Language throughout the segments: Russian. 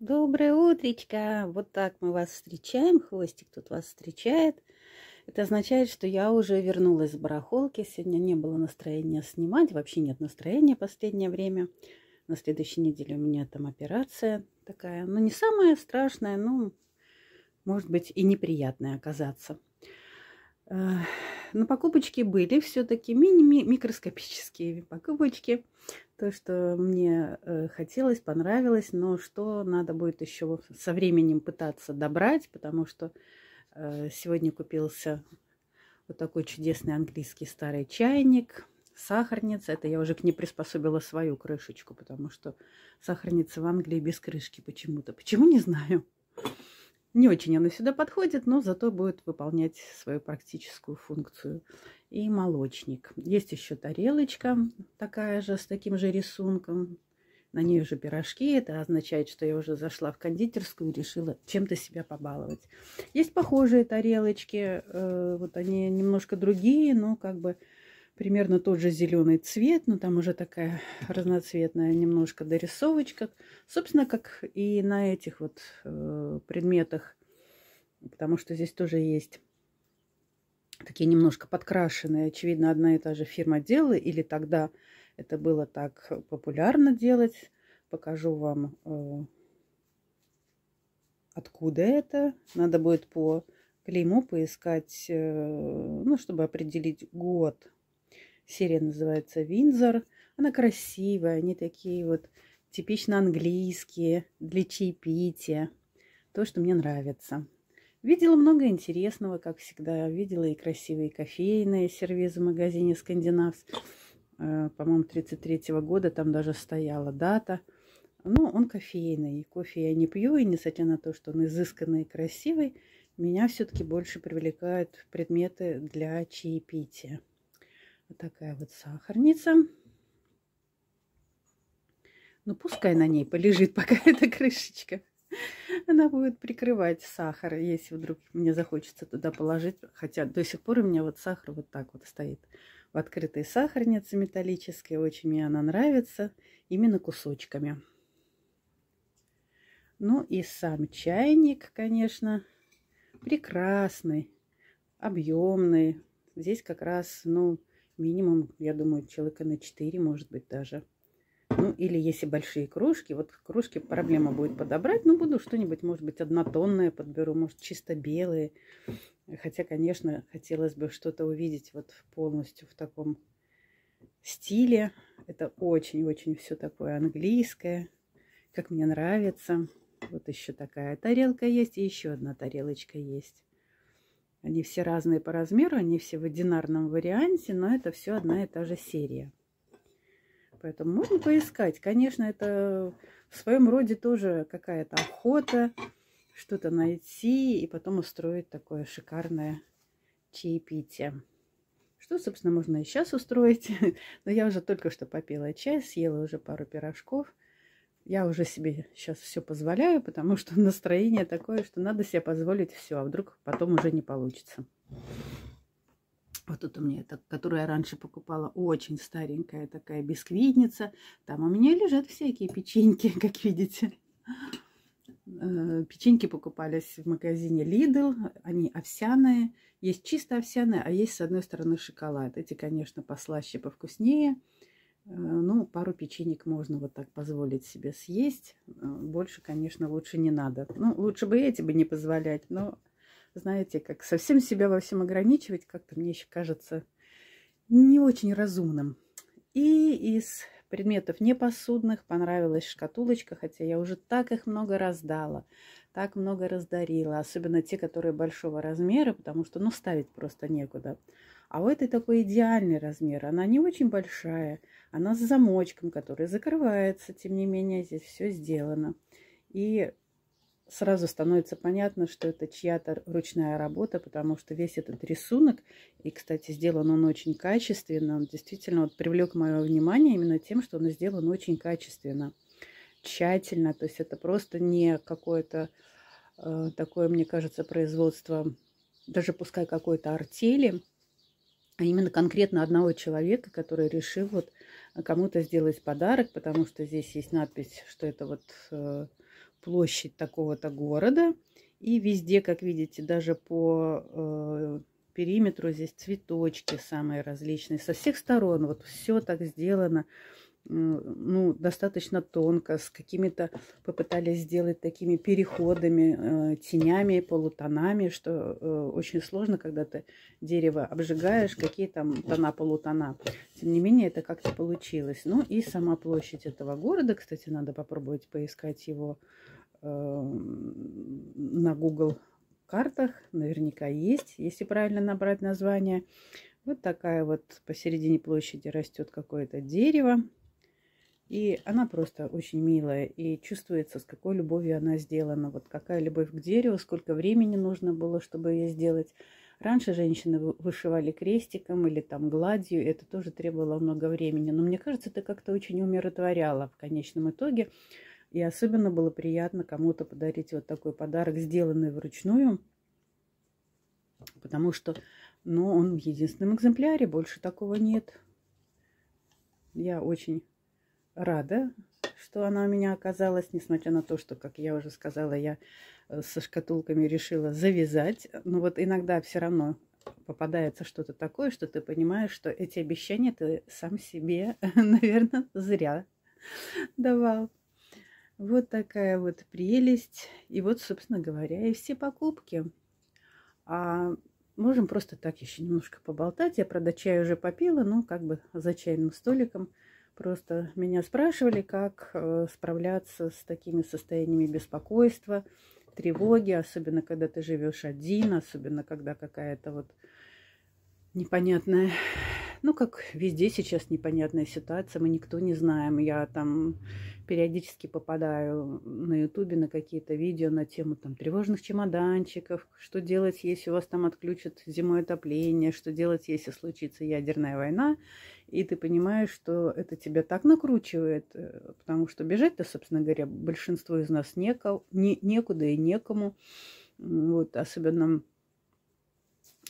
Доброе утречко! Вот так мы вас встречаем. Хвостик тут вас встречает. Это означает, что я уже вернулась с барахолки. Сегодня не было настроения снимать. Вообще нет настроения последнее время. На следующей неделе у меня там операция такая. Ну, не самая страшная, но, может быть, и неприятная оказаться. Э, но покупочки были все-таки мини-микроскопические покупочки то, что мне э, хотелось, понравилось, но что надо будет еще со временем пытаться добрать, потому что э, сегодня купился вот такой чудесный английский старый чайник, сахарница. Это я уже к ней приспособила свою крышечку, потому что сахарница в Англии без крышки почему-то. Почему, не знаю. Не очень она сюда подходит, но зато будет выполнять свою практическую функцию. И молочник. Есть еще тарелочка такая же, с таким же рисунком. На ней уже пирожки. Это означает, что я уже зашла в кондитерскую и решила чем-то себя побаловать. Есть похожие тарелочки. Э, вот они немножко другие, но как бы примерно тот же зеленый цвет, но там уже такая разноцветная немножко дорисовочка. Собственно, как и на этих вот э, предметах, потому что здесь тоже есть такие немножко подкрашенные. Очевидно, одна и та же фирма делала, или тогда это было так популярно делать. Покажу вам, э, откуда это. Надо будет по клейму поискать, э, ну, чтобы определить год Серия называется Винзор. Она красивая, они такие вот типично английские, для чаепития. То, что мне нравится. Видела много интересного, как всегда. Видела и красивые кофейные сервизы в магазине «Скандинавс». Э, по-моему, 33-го года там даже стояла дата. Но он кофейный. Кофе я не пью, и несмотря на то, что он изысканный и красивый, меня все-таки больше привлекают предметы для чаепития. Вот такая вот сахарница. Ну, пускай на ней полежит пока эта крышечка. Она будет прикрывать сахар, если вдруг мне захочется туда положить. Хотя до сих пор у меня вот сахар вот так вот стоит. В открытой сахарнице металлической. Очень мне она нравится. Именно кусочками. Ну и сам чайник, конечно, прекрасный, объемный. Здесь как раз, ну, минимум, я думаю, человека на 4, может быть, даже. Ну, или если большие кружки, вот кружки проблема будет подобрать, но ну, буду что-нибудь, может быть, однотонное подберу, может, чисто белые. Хотя, конечно, хотелось бы что-то увидеть вот полностью в таком стиле. Это очень-очень все такое английское, как мне нравится. Вот еще такая тарелка есть, и еще одна тарелочка есть. Они все разные по размеру, они все в одинарном варианте, но это все одна и та же серия. Поэтому можно поискать. Конечно, это в своем роде тоже какая-то охота, что-то найти и потом устроить такое шикарное чаепитие. Что, собственно, можно и сейчас устроить. Но я уже только что попила чай, съела уже пару пирожков. Я уже себе сейчас все позволяю, потому что настроение такое, что надо себе позволить все, а вдруг потом уже не получится. Вот это мне, это, которую я раньше покупала, очень старенькая такая бисквитница. Там у меня лежат всякие печеньки, как видите. Э, печеньки покупались в магазине Lidl, они овсяные. Есть чисто овсяные, а есть, с одной стороны, шоколад. Эти, конечно, послаще, повкуснее – Э, ну, пару печенек можно вот так позволить себе съесть. Э, больше, конечно, лучше не надо. Ну, лучше бы эти бы не позволять, но, знаете, как совсем себя во всем ограничивать, как-то мне еще кажется не очень разумным. И из предметов непосудных понравилась шкатулочка, хотя я уже так их много раздала. дала так много раздарила, особенно те, которые большого размера, потому что, ну, ставить просто некуда. А у этой такой идеальный размер, она не очень большая, она с замочком, который закрывается, тем не менее, здесь все сделано. И сразу становится понятно, что это чья-то ручная работа, потому что весь этот рисунок, и, кстати, сделан он очень качественно, он действительно вот привлек мое внимание именно тем, что он сделан очень качественно тщательно. То есть это просто не какое-то э, такое, мне кажется, производство, даже пускай какой-то артели, а именно конкретно одного человека, который решил вот кому-то сделать подарок, потому что здесь есть надпись, что это вот э, площадь такого-то города. И везде, как видите, даже по э, периметру здесь цветочки самые различные. Со всех сторон вот все так сделано ну, достаточно тонко, с какими-то попытались сделать такими переходами, э, тенями, полутонами, что э, очень сложно, когда ты дерево обжигаешь, какие там тона, полутона. Тем не менее, это как-то получилось. Ну и сама площадь этого города, кстати, надо попробовать поискать его эм, на Google картах, наверняка есть, если правильно набрать название. Вот такая вот посередине площади растет какое-то дерево. И она просто очень милая, и чувствуется, с какой любовью она сделана. Вот какая любовь к дереву, сколько времени нужно было, чтобы ее сделать. Раньше женщины вышивали крестиком или там гладью, это тоже требовало много времени. Но мне кажется, это как-то очень умиротворяло в конечном итоге. И особенно было приятно кому-то подарить вот такой подарок, сделанный вручную, потому что ну, он в единственном экземпляре, больше такого нет. Я очень рада, что она у меня оказалась, несмотря на то, что, как я уже сказала, я э, со шкатулками решила завязать. Но вот иногда все равно попадается что-то такое, что ты понимаешь, что эти обещания ты сам себе, наверное, зря давал. Вот такая вот прелесть. И вот, собственно говоря, и все покупки. А можем просто так еще немножко поболтать. Я, правда, чай уже попила, но как бы за чайным столиком – Просто меня спрашивали, как э, справляться с такими состояниями беспокойства, тревоги, особенно когда ты живешь один, особенно когда какая-то вот непонятная, ну как везде сейчас непонятная ситуация, мы никто не знаем. Я там периодически попадаю на ютубе на какие-то видео на тему там тревожных чемоданчиков, что делать, если у вас там отключат зимой отопление, что делать, если случится ядерная война и ты понимаешь, что это тебя так накручивает, э, потому что бежать-то, собственно говоря, большинство из нас неко, не, некуда и некому. Вот, особенно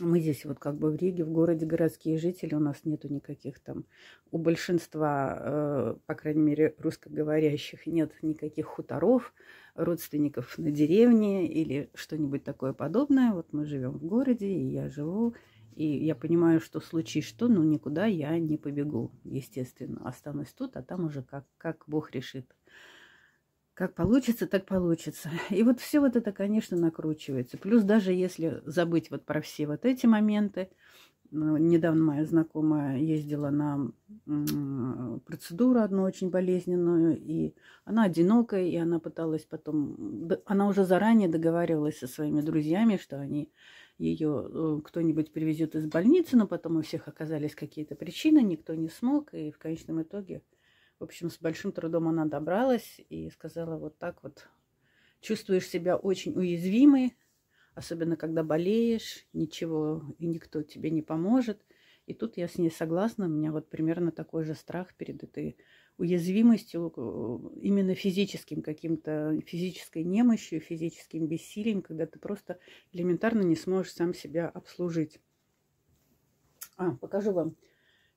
мы здесь вот как бы в Риге, в городе городские жители, у нас нету никаких там, у большинства, э, по крайней мере, русскоговорящих нет никаких хуторов, родственников на деревне или что-нибудь такое подобное. Вот мы живем в городе, и я живу и я понимаю, что случись что, ну никуда я не побегу, естественно. Останусь тут, а там уже как, как Бог решит. Как получится, так получится. И вот все вот это, конечно, накручивается. Плюс даже если забыть вот про все вот эти моменты, ну, недавно моя знакомая ездила на процедуру одну очень болезненную, и она одинокая, и она пыталась потом... Она уже заранее договаривалась со своими друзьями, что они ее э, кто-нибудь привезет из больницы, но потом у всех оказались какие-то причины, никто не смог, и в конечном итоге, в общем, с большим трудом она добралась и сказала вот так вот, чувствуешь себя очень уязвимой, особенно когда болеешь, ничего и никто тебе не поможет. И тут я с ней согласна, у меня вот примерно такой же страх перед этой уязвимостью, э, именно физическим каким-то, физической немощью, физическим бессилием, когда ты просто элементарно не сможешь сам себя обслужить. А, покажу вам.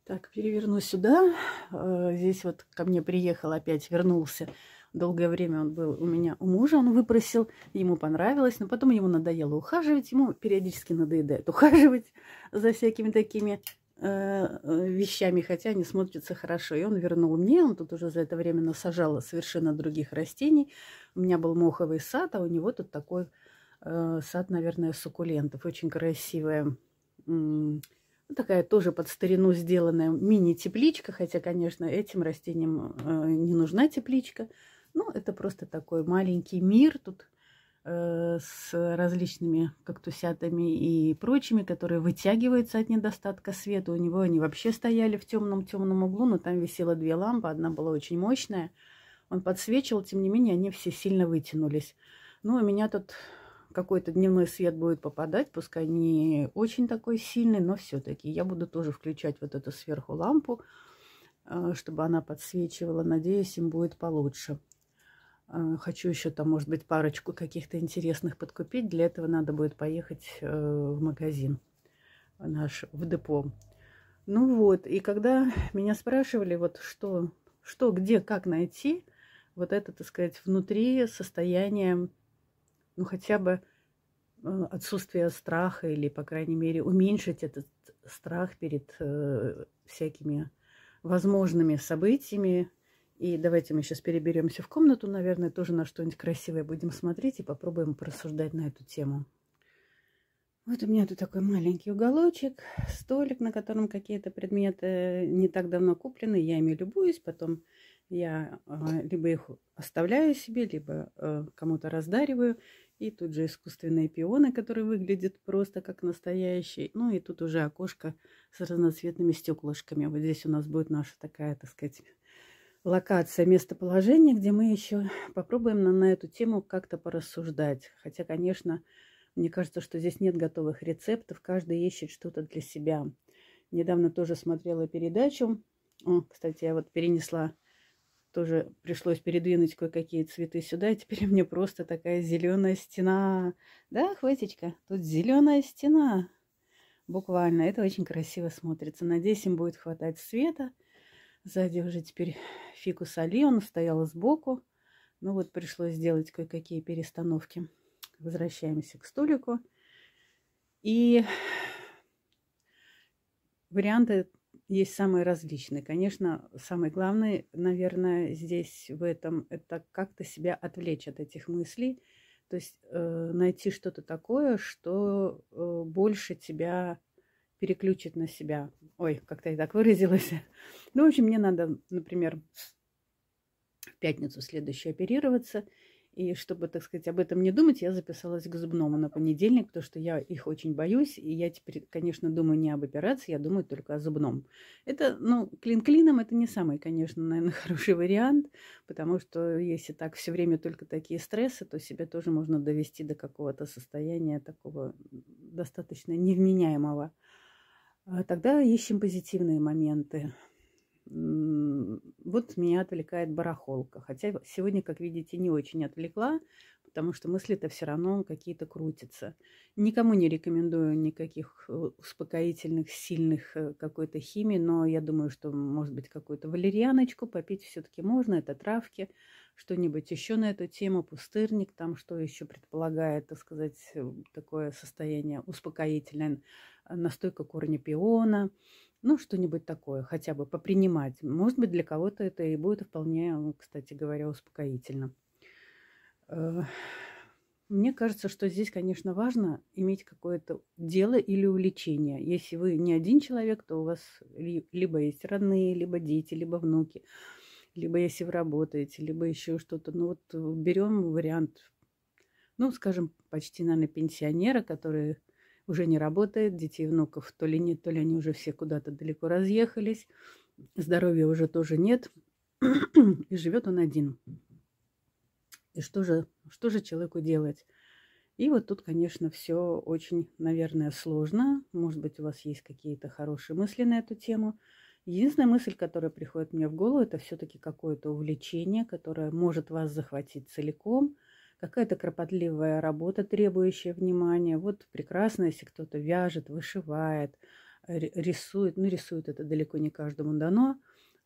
Так, переверну сюда. Э, здесь вот ко мне приехал опять, вернулся. Долгое время он был у меня у мужа, он выпросил, ему понравилось, но потом ему надоело ухаживать, ему периодически надоедает ухаживать за всякими такими Э, э, вещами, хотя они смотрятся хорошо. И он вернул мне, он тут уже за это время насажал совершенно других растений. У меня был моховый сад, а у него тут такой э, сад, наверное, суккулентов. Очень красивая, ну, такая тоже под старину сделанная мини-тепличка, хотя, конечно, этим растениям э, не нужна тепличка. Ну, это просто такой маленький мир тут Э, с различными кактусятами и прочими, которые вытягиваются от недостатка света. У него они вообще стояли в темном-темном углу, но там висела две лампы, одна была очень мощная. Он подсвечивал, тем не менее, они все сильно вытянулись. Ну, у меня тут какой-то дневной свет будет попадать, пускай не очень такой сильный, но все-таки я буду тоже включать вот эту сверху лампу, э, чтобы она подсвечивала. Надеюсь, им будет получше. Э, хочу еще там, может быть, парочку каких-то интересных подкупить. Для этого надо будет поехать э, в магазин наш, в депо. Ну вот, и когда меня спрашивали, вот что, что где, как найти, вот это, так сказать, внутри состояние, ну хотя бы э, отсутствие страха или, по крайней мере, уменьшить этот страх перед э, всякими возможными событиями, и давайте мы сейчас переберемся в комнату, наверное, тоже на что-нибудь красивое будем смотреть и попробуем порассуждать на эту тему. Вот у меня тут такой маленький уголочек, столик, на котором какие-то предметы э, не так давно куплены, я ими любуюсь, потом я э, либо их оставляю себе, либо э, кому-то раздариваю. И тут же искусственные пионы, которые выглядят просто как настоящие. Ну и тут уже окошко с разноцветными стеклышками. Вот здесь у нас будет наша такая, так сказать, локация, местоположение, где мы еще попробуем на, на эту тему как-то порассуждать. Хотя, конечно, мне кажется, что здесь нет готовых рецептов, каждый ищет что-то для себя. Недавно тоже смотрела передачу. О, кстати, я вот перенесла, тоже пришлось передвинуть кое-какие цветы сюда, и теперь у меня просто такая зеленая стена. Да, Хватечка, тут зеленая стена. Буквально, это очень красиво смотрится. Надеюсь, им будет хватать света Сзади уже теперь фикус Алиона стояла сбоку. Ну вот пришлось сделать кое-какие перестановки. Возвращаемся к столику. И варианты есть самые различные. Конечно, самый главный, наверное, здесь в этом, это как-то себя отвлечь от этих мыслей. То есть э, найти что-то такое, что э, больше тебя переключит на себя, Ой, как-то я так выразилась. Ну, в общем, мне надо, например, в пятницу следующую оперироваться. И чтобы, так сказать, об этом не думать, я записалась к зубному на понедельник, потому что я их очень боюсь. И я теперь, конечно, думаю не об операции, я думаю только о зубном. Это, ну, клин клином это не самый, конечно, наверное, хороший вариант, потому что если так все время только такие стрессы, то себя тоже можно довести до какого-то состояния такого достаточно невменяемого. А тогда ищем позитивные моменты. Вот меня отвлекает барахолка. Хотя сегодня, как видите, не очень отвлекла, потому что мысли-то все равно какие-то крутятся. Никому не рекомендую никаких э, успокоительных, сильных э, какой-то химии, но я думаю, что, может быть, какую-то валерьяночку попить все-таки можно, это травки, что-нибудь еще на эту тему, пустырник, там что еще предполагает, так сказать, э, такое состояние успокоительное настойка корня пиона, ну, что-нибудь такое, хотя бы попринимать. Может быть, для кого-то это и будет вполне, кстати говоря, успокоительно. Э, мне кажется, что здесь, конечно, важно иметь какое-то дело или увлечение. Если вы не один человек, то у вас либо есть родные, либо дети, либо внуки, либо если вы работаете, либо еще что-то. Ну вот э, берем вариант, ну, скажем, почти, наверное, пенсионера, который уже не работает, детей и внуков то ли нет, то ли они уже все куда-то далеко разъехались, здоровья уже тоже нет, и живет он один. И что же, что же человеку делать? И вот тут, конечно, все очень, наверное, сложно. Может быть, у вас есть какие-то хорошие мысли на эту тему. Единственная мысль, которая приходит мне в голову, это все-таки какое-то увлечение, которое может вас захватить целиком – какая-то кропотливая работа, требующая внимания. Вот прекрасно, если кто-то вяжет, вышивает, рисует. Ну, рисует это далеко не каждому дано.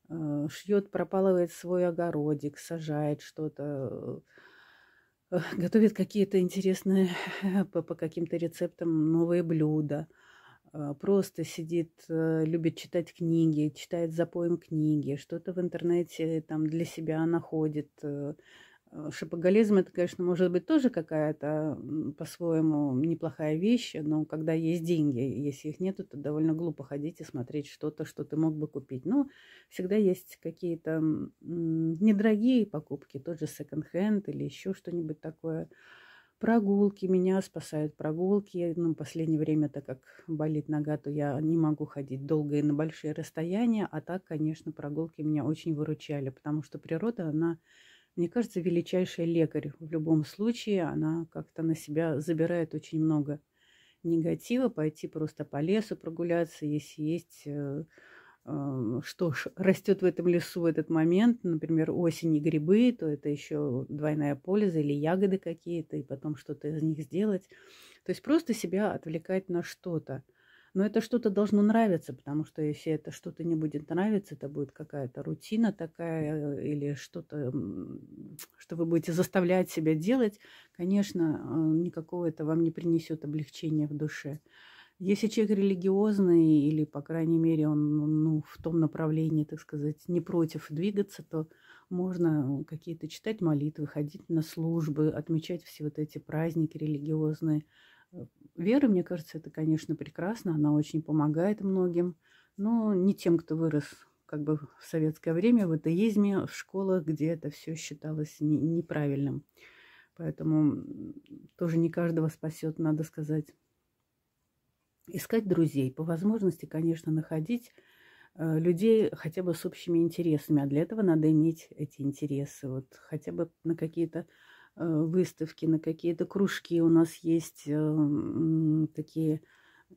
Э, шьет, пропалывает свой огородик, сажает что-то, э, готовит какие-то интересные по, каким-то рецептам новые блюда э, просто сидит, любит читать книги, читает за поем книги, что-то в интернете там для себя находит, Э, шопоголизм это, конечно, может быть тоже какая-то по-своему неплохая вещь, но когда есть деньги, если их нет, то довольно глупо ходить и смотреть что-то, что ты мог бы купить. Но всегда есть какие-то недорогие покупки, тот же секонд-хенд или еще что-нибудь такое. Прогулки меня спасают прогулки. Ну, в последнее время, так как болит нога, то я не могу ходить долго и на большие расстояния. А так, конечно, прогулки меня очень выручали, потому что природа, она мне кажется, величайшая лекарь. В любом случае она как-то на себя забирает очень много негатива. Пойти просто по лесу прогуляться, если есть э, э, что растет в этом лесу в этот момент, например, осень и грибы, то это еще двойная польза или ягоды какие-то, и потом что-то из них сделать. То есть просто себя отвлекать на что-то – но это что-то должно нравиться, потому что если это что-то не будет нравиться, это будет какая-то рутина такая э, или что-то, что вы будете заставлять себя делать, конечно, э, никакого это вам не принесет облегчения в душе. Если человек религиозный или, по крайней мере, он ну, в том направлении, так сказать, не против двигаться, то можно какие-то читать молитвы, ходить на службы, отмечать все вот эти праздники религиозные – Вера, мне кажется, это, конечно, прекрасно, она очень помогает многим, но не тем, кто вырос как бы в советское время в атеизме, в школах, где это все считалось не, неправильным. Поэтому тоже не каждого спасет, надо сказать. Искать друзей, по возможности, конечно, находить э, людей хотя бы с общими интересами, а для этого надо иметь эти интересы, вот хотя бы на какие-то Э, выставки, на какие-то кружки. У нас есть э, такие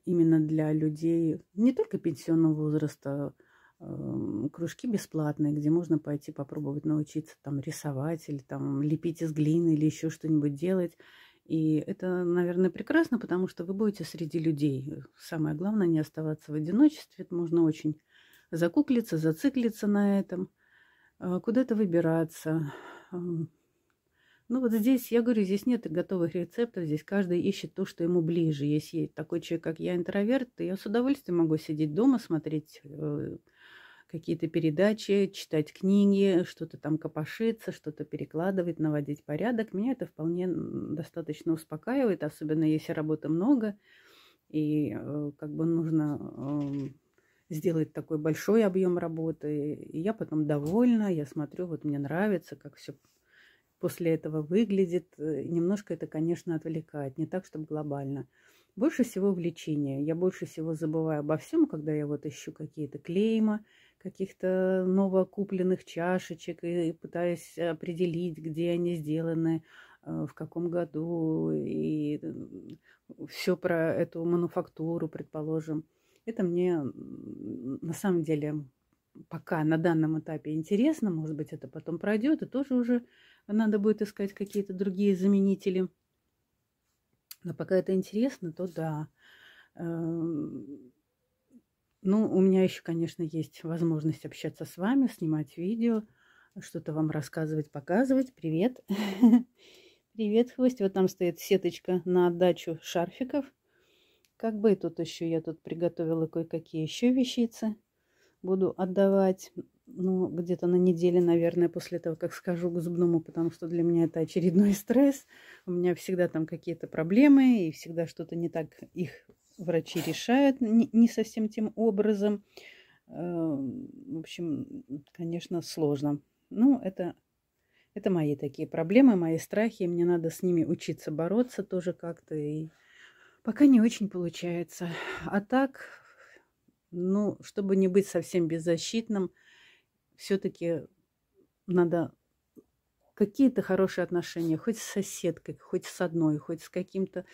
именно для людей не только пенсионного возраста, э, кружки бесплатные, где можно пойти попробовать научиться там рисовать или там лепить из глины или еще что-нибудь делать. И это, наверное, прекрасно, потому что вы будете среди людей. Самое главное не оставаться в одиночестве. Это можно очень закуклиться, зациклиться на этом, куда-то выбираться, ну вот здесь, я говорю, здесь нет готовых рецептов, здесь каждый ищет то, что ему ближе. Если есть такой человек, как я, интроверт, то я с удовольствием могу сидеть дома, смотреть э, какие-то передачи, читать книги, что-то там копошиться, что-то перекладывать, наводить порядок. Меня это вполне достаточно успокаивает, особенно если работы много, и э, как бы нужно э, сделать такой большой объем работы. И я потом довольна, я смотрю, вот мне нравится, как все после этого выглядит. Э, немножко это, конечно, отвлекает, не так, чтобы глобально. Больше всего влечение. Я больше всего забываю обо всем, когда я вот ищу какие-то клейма, каких-то новокупленных чашечек и пытаюсь определить, где они сделаны, э, в каком году, и все про эту мануфактуру, предположим. Это мне на самом деле пока на данном этапе интересно, может быть, это потом пройдет, и тоже уже надо будет искать какие-то другие заменители. Но пока это интересно, то да. Эм, ну, у меня еще, конечно, есть возможность общаться с вами, снимать видео, что-то вам рассказывать, показывать. Привет! Привет, хвост. Вот там стоит сеточка на отдачу шарфиков. Как бы тут еще я тут приготовила кое-какие еще вещицы. Буду отдавать ну, где-то на неделе, наверное, после того, как скажу к зубному, потому что для меня это очередной стресс. У меня всегда там какие-то проблемы, и всегда что-то не так их врачи решают не совсем тем образом. Эм, в общем, конечно, сложно. Ну, это, это мои такие проблемы, мои страхи, мне надо с ними учиться бороться тоже как-то. И пока не очень получается. А так, ну, чтобы не быть совсем беззащитным – все-таки надо какие-то хорошие отношения, хоть с соседкой, хоть с одной, хоть с каким-то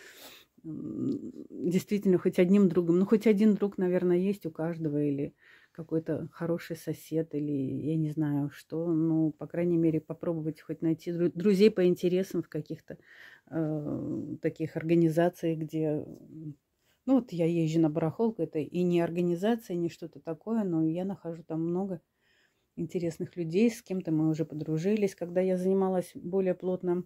действительно хоть одним другом. Ну, хоть один друг, наверное, есть у каждого, или какой-то хороший сосед, или я не знаю что. Ну, по крайней мере, попробовать хоть найти друзей по интересам в каких-то э, таких организациях, где... Ну, вот я езжу на барахолку, это и не организация, и не что-то такое, но я нахожу там много интересных людей, с кем-то мы уже подружились. Когда я занималась более плотно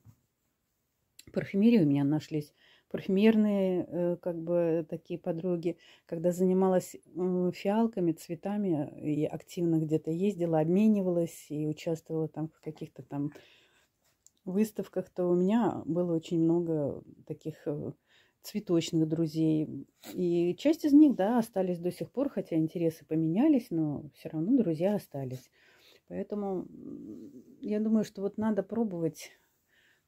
парфюмерией, у меня нашлись парфюмерные э, как бы такие подруги. Когда занималась э, фиалками, цветами и активно где-то ездила, обменивалась и участвовала там в каких-то там выставках, то у меня было очень много таких э, цветочных друзей. И часть из них, да, остались до сих пор, хотя интересы поменялись, но все равно друзья остались. Поэтому я думаю, что вот надо пробовать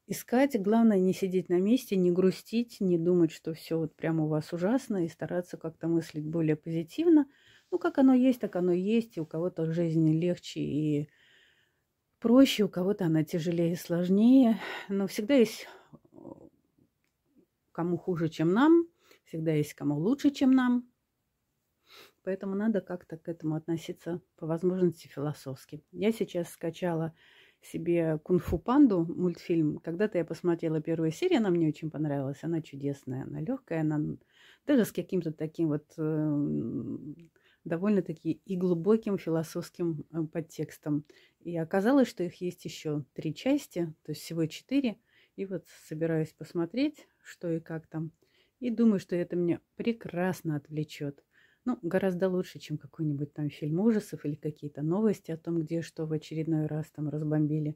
искать. Главное не сидеть на месте, не грустить, не думать, что все вот прямо у вас ужасно, и стараться как-то мыслить более позитивно. Ну, как оно есть, так оно есть, и у кого-то жизнь легче и проще, у кого-то она тяжелее и сложнее. Но всегда есть кому хуже, чем нам, всегда есть кому лучше, чем нам. Поэтому надо как-то к этому относиться по возможности философски. Я сейчас скачала себе кунфу панду мультфильм. Когда-то я посмотрела первую серию, она мне очень понравилась. Она чудесная, она легкая, она даже с каким-то таким вот э, довольно-таки и глубоким философским э, подтекстом. И оказалось, что их есть еще три части, то есть всего четыре – и вот собираюсь посмотреть, что и как там. И думаю, что это меня прекрасно отвлечет. Ну, гораздо лучше, чем какой-нибудь там фильм ужасов или какие-то новости о том, где что в очередной раз там разбомбили.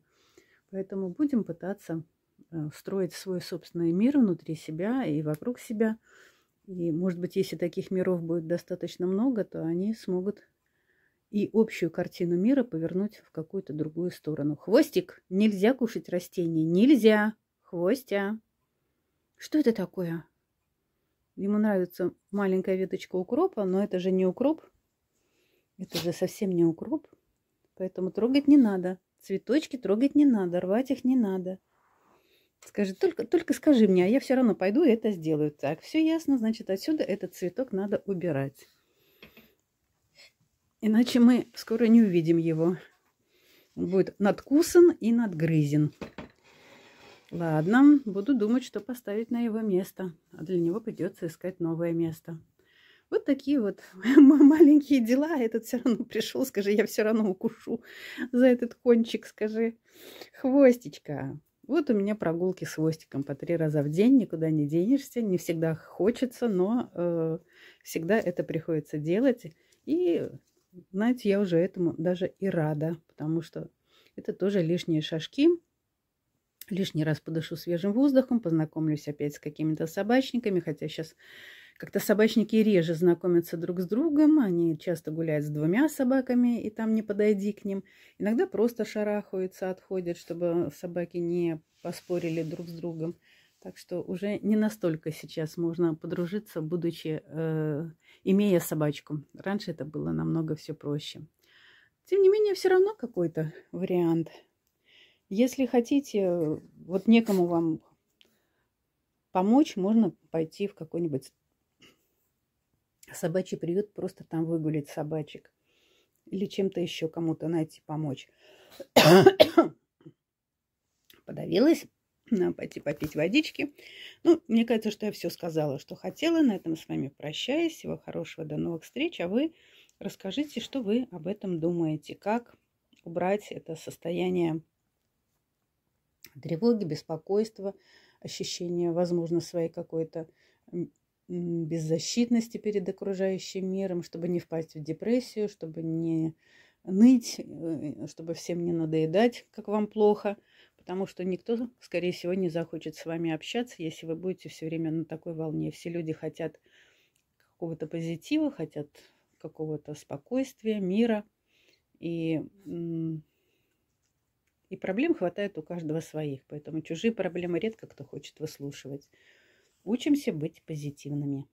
Поэтому будем пытаться э, строить свой собственный мир внутри себя и вокруг себя. И, может быть, если таких миров будет достаточно много, то они смогут и общую картину мира повернуть в какую-то другую сторону. Хвостик! Нельзя кушать растения! Нельзя! Хвостя. Что это такое? Ему нравится маленькая веточка укропа, но это же не укроп. Это же совсем не укроп. Поэтому трогать не надо. Цветочки трогать не надо, рвать их не надо. Скажи, только, только скажи мне, а я все равно пойду и это сделаю. Так, все ясно, значит, отсюда этот цветок надо убирать. Иначе мы скоро не увидим его. Он будет надкусан и надгрызен. Ладно, буду думать, что поставить на его место. А для него придется искать новое место. Вот такие вот маленькие дела. А этот все равно пришел, скажи, я все равно укушу за этот кончик, скажи. Хвостичка. Вот у меня прогулки с хвостиком по три раза в день, никуда не денешься, не всегда хочется, но э, всегда это приходится делать. И, знаете, я уже этому даже и рада, потому что это тоже лишние шажки, Лишний раз подышу свежим воздухом, познакомлюсь опять с какими-то собачниками, хотя сейчас как-то собачники реже знакомятся друг с другом, они часто гуляют с двумя собаками, и там не подойди к ним. Иногда просто шарахаются, отходят, чтобы собаки не поспорили друг с другом. Так что уже не настолько сейчас можно подружиться, будучи, э, имея собачку. Раньше это было намного все проще. Тем не менее, все равно какой-то вариант – если хотите, вот некому вам помочь, можно пойти в какой-нибудь собачий приют, просто там выгулить собачек. Или чем-то еще кому-то найти помочь. Подавилась. Нам пойти попить водички. Ну, мне кажется, что я все сказала, что хотела. На этом с вами прощаюсь. Всего хорошего, до новых встреч. А вы расскажите, что вы об этом думаете. Как убрать это состояние тревоги, беспокойства, ощущение, возможно, своей какой-то беззащитности перед окружающим миром, чтобы не впасть в депрессию, чтобы не ныть, э, чтобы всем не надоедать, как вам плохо, потому что никто, скорее всего, не захочет с вами общаться, если вы будете все время на такой волне. Все люди хотят какого-то позитива, хотят какого-то спокойствия, мира. И и проблем хватает у каждого своих, поэтому чужие проблемы редко кто хочет выслушивать. Учимся быть позитивными.